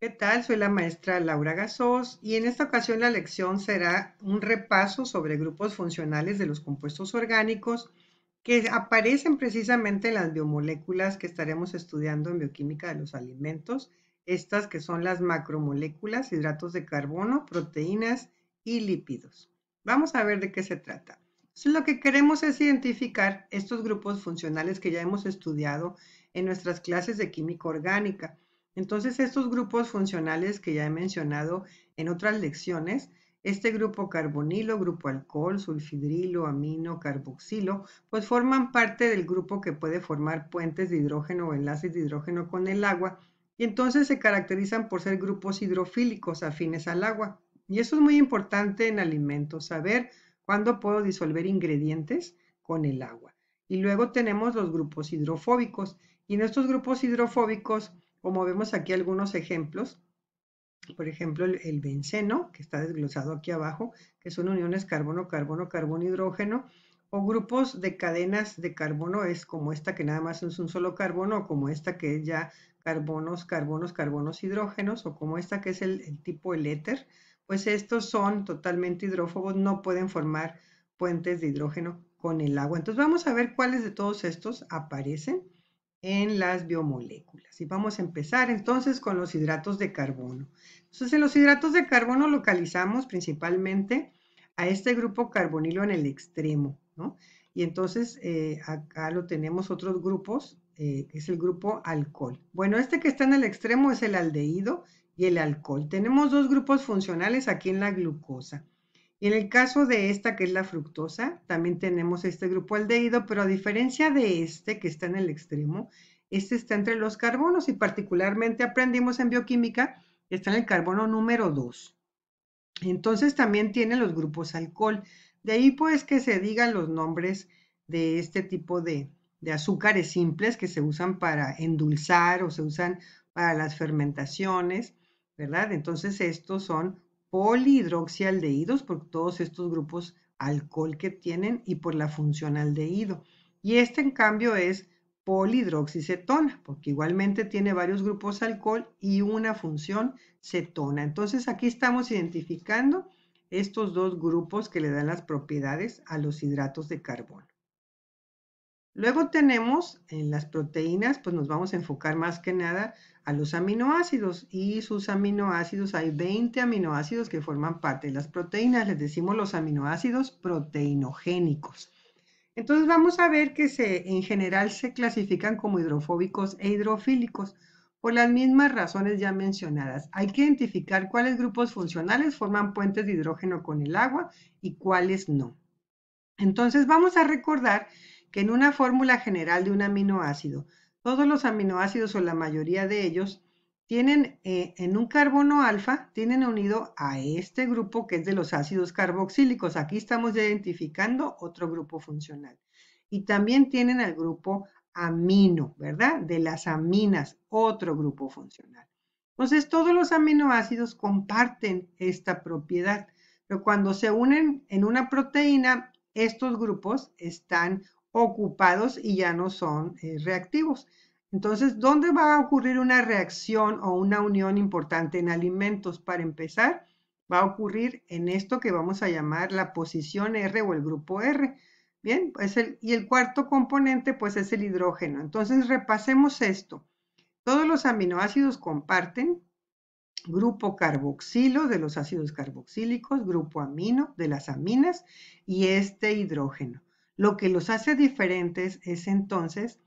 ¿Qué tal? Soy la maestra Laura Gasos y en esta ocasión la lección será un repaso sobre grupos funcionales de los compuestos orgánicos que aparecen precisamente en las biomoléculas que estaremos estudiando en bioquímica de los alimentos, estas que son las macromoléculas, hidratos de carbono, proteínas y lípidos. Vamos a ver de qué se trata. lo que queremos es identificar estos grupos funcionales que ya hemos estudiado en nuestras clases de química orgánica. Entonces, estos grupos funcionales que ya he mencionado en otras lecciones, este grupo carbonilo, grupo alcohol, sulfidrilo, amino, carboxilo, pues forman parte del grupo que puede formar puentes de hidrógeno o enlaces de hidrógeno con el agua y entonces se caracterizan por ser grupos hidrofílicos afines al agua. Y eso es muy importante en alimentos, saber cuándo puedo disolver ingredientes con el agua. Y luego tenemos los grupos hidrofóbicos y en estos grupos hidrofóbicos como vemos aquí algunos ejemplos, por ejemplo, el, benceno, que está desglosado aquí abajo, que son uniones carbono, carbono, carbono, hidrógeno, o grupos de cadenas de carbono, es como esta que nada más es un solo carbono, o como esta que es ya carbonos, carbonos, carbonos, hidrógenos, o como esta que es el, el tipo el éter, pues estos son totalmente hidrófobos, no pueden formar puentes de hidrógeno con el agua. Entonces vamos a ver cuáles de todos estos aparecen en las biomoléculas. Y vamos a empezar entonces con los hidratos de carbono. Entonces, en los hidratos de carbono localizamos principalmente a este grupo carbonilo en el extremo, ¿no? Y entonces eh, acá lo tenemos otros grupos, eh, es el grupo alcohol. Bueno, este que está en el extremo es el aldehído y el alcohol. Tenemos dos grupos funcionales aquí en la glucosa. Y en el caso de esta, que es la fructosa, también tenemos este grupo aldehído, pero a diferencia de este, que está en el extremo, este está entre los carbonos y particularmente aprendimos en bioquímica, está en el carbono número 2. Entonces también tiene los grupos alcohol. De ahí pues que se digan los nombres de este tipo de, de azúcares simples que se usan para endulzar o se usan para las fermentaciones, ¿verdad? Entonces estos son polihidroxialdehídos, por todos estos grupos alcohol que tienen y por la función aldehído. Y este, en cambio, es polihidroxicetona, porque igualmente tiene varios grupos alcohol y una función cetona. Entonces, aquí estamos identificando estos dos grupos que le dan las propiedades a los hidratos de carbono. Luego tenemos en eh, las proteínas, pues nos vamos a enfocar más que nada a los aminoácidos y sus aminoácidos, hay 20 aminoácidos que forman parte de las proteínas, les decimos los aminoácidos proteinogénicos. Entonces vamos a ver que se, en general se clasifican como hidrofóbicos e hidrofílicos por las mismas razones ya mencionadas. Hay que identificar cuáles grupos funcionales forman puentes de hidrógeno con el agua y cuáles no. Entonces vamos a recordar que en una fórmula general de un aminoácido, todos los aminoácidos o la mayoría de ellos tienen eh, en un carbono alfa, tienen unido a este grupo que es de los ácidos carboxílicos. Aquí estamos identificando otro grupo funcional. Y también tienen al grupo amino, ¿verdad? De las aminas, otro grupo funcional. Entonces, todos los aminoácidos comparten esta propiedad, pero cuando se unen en una proteína, estos grupos están ocupados y ya no son eh, reactivos. Entonces, ¿dónde va a ocurrir una reacción o una unión importante en alimentos? Para empezar, va a ocurrir en esto que vamos a llamar la posición R o el grupo R. Bien, pues el, y el cuarto componente pues es el hidrógeno. Entonces repasemos esto. Todos los aminoácidos comparten grupo carboxilo de los ácidos carboxílicos, grupo amino de las aminas y este hidrógeno. Lo que los hace diferentes es entonces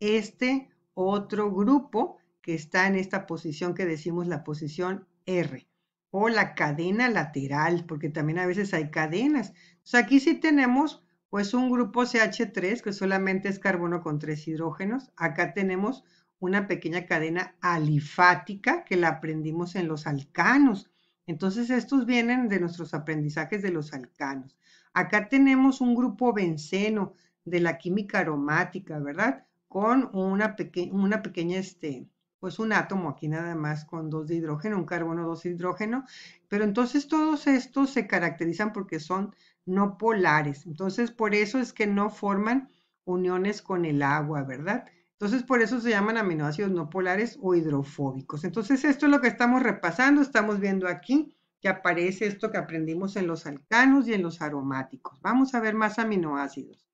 este otro grupo que está en esta posición que decimos la posición R o la cadena lateral, porque también a veces hay cadenas. aquí sí tenemos pues un grupo CH3 que solamente es carbono con tres hidrógenos. Acá tenemos una pequeña cadena alifática que la aprendimos en los alcanos. Entonces estos vienen de nuestros aprendizajes de los alcanos. Acá tenemos un grupo benceno de la química aromática, ¿verdad? Con una, una pequeña, este, pues un átomo aquí nada más con dos de hidrógeno, un carbono, dos de hidrógeno, pero entonces todos estos se caracterizan porque son no polares, entonces por eso es que no forman uniones con el agua, ¿verdad? Entonces por eso se llaman aminoácidos no polares o hidrofóbicos. Entonces esto es lo que estamos repasando, estamos viendo aquí que aparece esto que aprendimos en los alcanos y en los aromáticos. Vamos a ver más aminoácidos.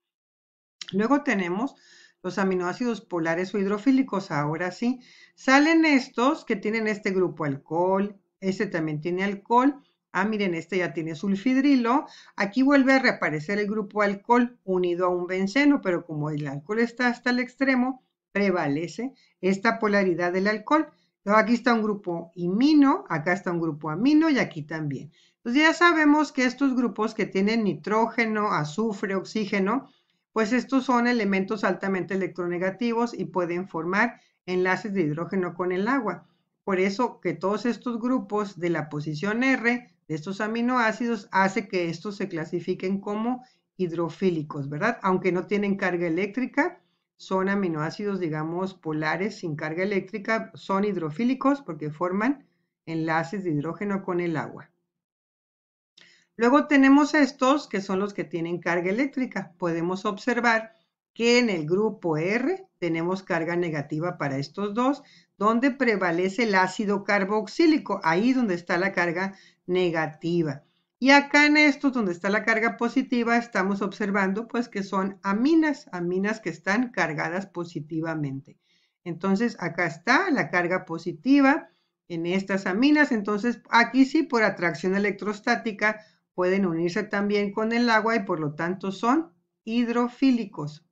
Luego tenemos los aminoácidos polares o hidrofílicos. Ahora sí, salen estos que tienen este grupo alcohol, este también tiene alcohol. Ah, miren, este ya tiene sulfidrilo. Aquí vuelve a reaparecer el grupo alcohol unido a un benceno, pero como el alcohol está hasta el extremo, prevalece esta polaridad del alcohol aquí está un grupo imino, acá está un grupo amino y aquí también. Entonces ya sabemos que estos grupos que tienen nitrógeno, azufre, oxígeno, pues estos son elementos altamente electronegativos y pueden formar enlaces de hidrógeno con el agua. Por eso que todos estos grupos de la posición R de estos aminoácidos hace que estos se clasifiquen como hidrofílicos, ¿verdad? Aunque no tienen carga eléctrica, son aminoácidos, digamos, polares sin carga eléctrica, son hidrofílicos porque forman enlaces de hidrógeno con el agua. Luego tenemos estos que son los que tienen carga eléctrica. Podemos observar que en el grupo R tenemos carga negativa para estos dos, donde prevalece el ácido carboxílico, ahí donde está la carga negativa. Y acá en estos, donde está la carga positiva, estamos observando pues que son aminas, aminas que están cargadas positivamente. Entonces, acá está la carga positiva en estas aminas. Entonces, aquí sí, por atracción electrostática, pueden unirse también con el agua y por lo tanto son hidrofílicos.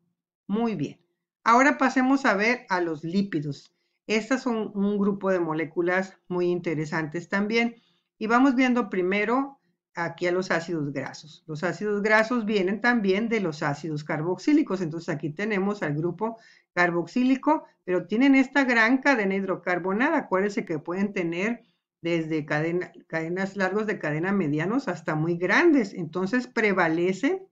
Muy bien. Ahora pasemos a ver a los lípidos. Estas son un grupo de moléculas muy interesantes también. Y vamos viendo primero aquí a los ácidos grasos. Los ácidos grasos vienen también de los ácidos carboxílicos, entonces aquí tenemos al grupo carboxílico, pero tienen esta gran cadena hidrocarbonada. Acuérdense que pueden tener desde cadenas largos de cadena medianos hasta muy grandes. Entonces prevalece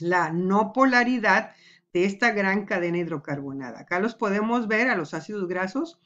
la no polaridad de esta gran cadena hidrocarbonada. Acá los podemos ver a los ácidos grasos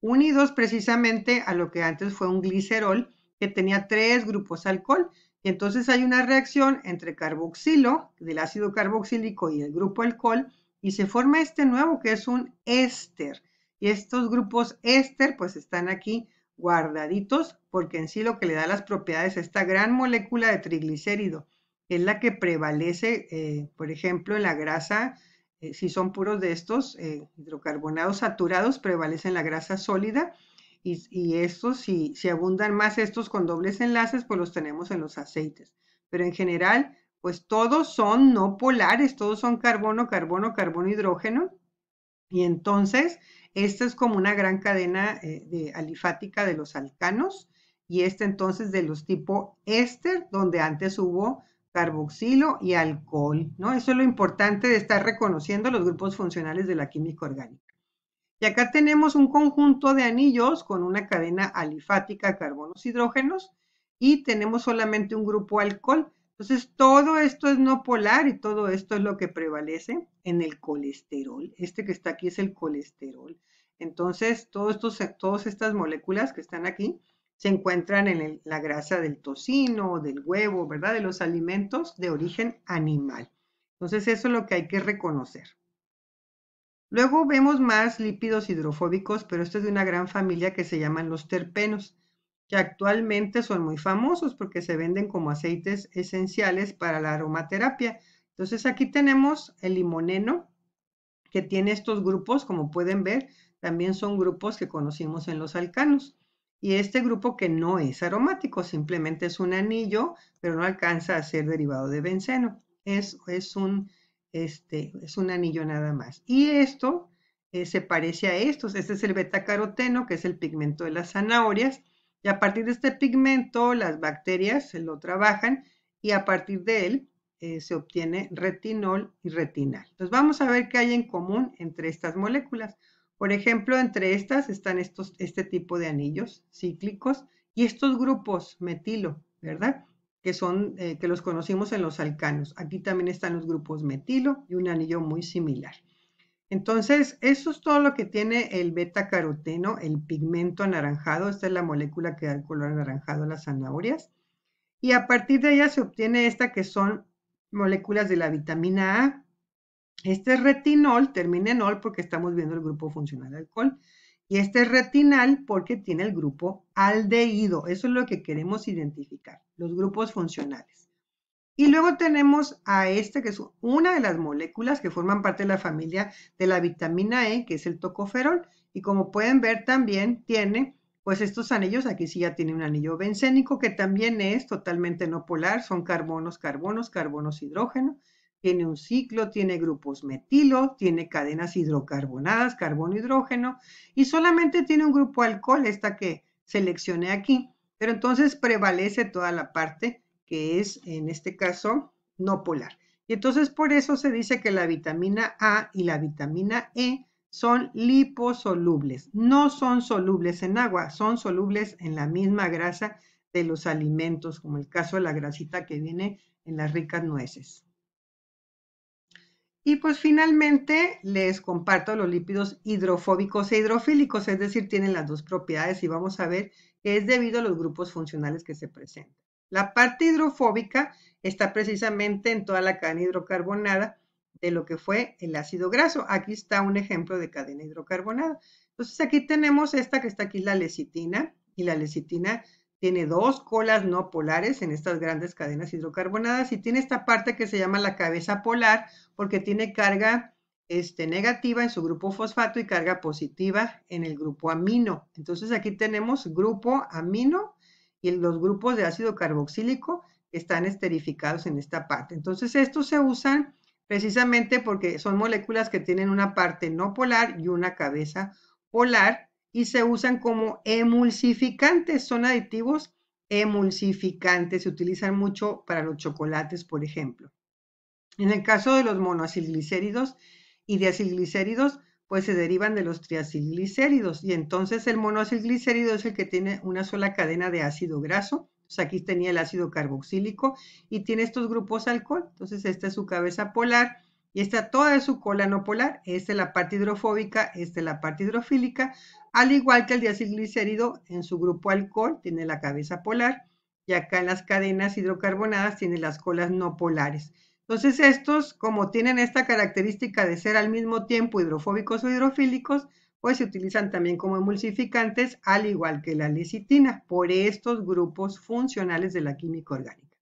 unidos precisamente a lo que antes fue un glicerol, que tenía tres grupos alcohol. Y entonces hay una reacción entre carboxilo, del ácido carboxílico y el grupo alcohol, y se forma este nuevo que es un éster. Y estos grupos éster pues están aquí guardaditos porque en sí lo que le da las propiedades a esta gran molécula de triglicérido es la que prevalece, eh, por ejemplo, en la grasa, eh, si son puros de estos eh, hidrocarbonados saturados, prevalece en la grasa sólida y, estos, si, abundan más estos con dobles enlaces, pues los tenemos en los aceites. Pero en general, pues todos son no polares, todos son carbono, carbono, carbono, hidrógeno. Y entonces, esta es como una gran cadena eh, de alifática de los alcanos y este entonces de los tipo éster, donde antes hubo carboxilo y alcohol, ¿no? Eso es lo importante de estar reconociendo los grupos funcionales de la química orgánica. Y acá tenemos un conjunto de anillos con una cadena alifática, carbonos, hidrógenos, y tenemos solamente un grupo alcohol. Entonces, todo esto es no polar y todo esto es lo que prevalece en el colesterol. Este que está aquí es el colesterol. Entonces, todos estos, todas estas moléculas que están aquí se encuentran en la grasa del tocino, del huevo, ¿verdad? De los alimentos de origen animal. Entonces, eso es lo que hay que reconocer. Luego vemos más lípidos hidrofóbicos, pero este es de una gran familia que se llaman los terpenos, que actualmente son muy famosos porque se venden como aceites esenciales para la aromaterapia. Entonces aquí tenemos el limoneno, que tiene estos grupos, como pueden ver, también son grupos que conocimos en los alcanos. Y este grupo que no es aromático, simplemente es un anillo, pero no alcanza a ser derivado de benceno. Es, es un este, es un anillo nada más. Y esto eh, se parece a estos. Este es el beta-caroteno, que es el pigmento de las zanahorias. Y a partir de este pigmento, las bacterias se lo trabajan y a partir de él eh, se obtiene retinol y retinal. Entonces vamos a ver qué hay en común entre estas moléculas. Por ejemplo, entre estas están este tipo de anillos cíclicos y estos grupos metilo, ¿verdad? que, son, eh, que los conocimos en los alcanos. Aquí también están los grupos metilo y un anillo muy similar. Entonces, eso es todo lo que tiene el beta caroteno, el pigmento anaranjado. Esta es la molécula que da el color anaranjado a las zanahorias. Y a partir de ella se obtiene esta que son moléculas de la vitamina A. Este es retinol, termina en ol porque estamos viendo el grupo funcional alcohol. Y este es retinal porque tiene el grupo aldehído. Eso es lo que queremos identificar, los grupos funcionales. Y luego tenemos a este, que es una de las moléculas que forman parte de la familia de la vitamina E, que es el tocoferol. Y como pueden ver también tiene, pues estos anillos, aquí sí ya tiene un anillo bencénico, que también es totalmente no polar, son carbonos, carbonos, carbonos, hidrógeno tiene un ciclo, tiene grupos metilo, tiene cadenas hidrocarbonadas, carbono, hidrógeno, y solamente tiene un grupo alcohol, esta que seleccioné aquí. Pero entonces prevalece toda la parte que es, en este caso, no polar. Y entonces por eso se dice que la vitamina A y la vitamina E son liposolubles. No son solubles en agua, son solubles en la misma grasa de los alimentos, como el caso de la grasita que viene en las ricas nueces. Y pues finalmente les comparto los lípidos hidrofóbicos e hidrofílicos, es decir, tienen las dos propiedades y vamos a ver que es debido a los grupos funcionales que se presentan. La parte hidrofóbica está precisamente en toda la cadena hidrocarbonada de lo que fue el ácido graso. Aquí está un ejemplo de cadena hidrocarbonada. Entonces aquí tenemos esta que está aquí, la lecitina, y la lecitina tiene dos colas no polares en estas grandes cadenas hidrocarbonadas y tiene esta parte que se llama la cabeza polar porque tiene carga este, negativa en su grupo fosfato y carga positiva en el grupo amino. Entonces aquí tenemos grupo amino y los grupos de ácido carboxílico están esterificados en esta parte. Entonces estos se usan precisamente porque son moléculas que tienen una parte no polar y una cabeza polar y se usan como emulsificantes. Son aditivos emulsificantes. Se utilizan mucho para los chocolates, por ejemplo. En el caso de los monoacilglicéridos y diacilglicéridos, pues se derivan de los triacilglicéridos. Y entonces el monoacilglicérido es el que tiene una sola cadena de ácido graso. sea, aquí tenía el ácido carboxílico y tiene estos grupos alcohol. Entonces esta es su cabeza polar y está toda su cola no polar. Esta es la parte hidrofóbica, esta es la parte hidrofílica. Al igual que el diacilglicérido, en su grupo alcohol tiene la cabeza polar. Y acá en las cadenas hidrocarbonadas tiene las colas no polares. Entonces estos, como tienen esta característica de ser al mismo tiempo hidrofóbicos o hidrofílicos, pues se utilizan también como emulsificantes, al igual que la lecitina, por estos grupos funcionales de la química orgánica.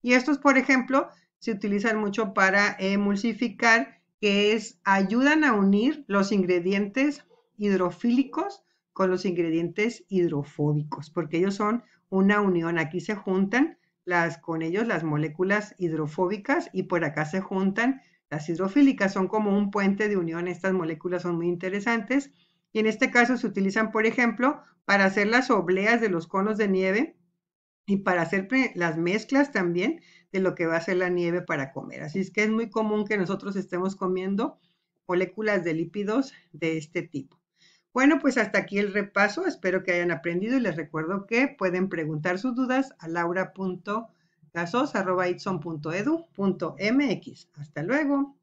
Y estos, por ejemplo, se utilizan mucho para eh, emulsificar, que es ayudan a unir los ingredientes hidrofílicos con los ingredientes hidrofóbicos, porque ellos son una unión. Aquí se juntan las, con ellos las moléculas hidrofóbicas y por acá se juntan las hidrofílicas. Son como un puente de unión. Estas moléculas son muy interesantes y en este caso se utilizan, por ejemplo, para hacer las obleas de los conos de nieve y para hacer las mezclas también de lo que va a ser la nieve para comer. Así es que es muy común que nosotros estemos comiendo moléculas de lípidos de este tipo. Bueno, pues hasta aquí el repaso. Espero que hayan aprendido y les recuerdo que pueden preguntar sus dudas a laura.gasos.edu.mx. Hasta luego.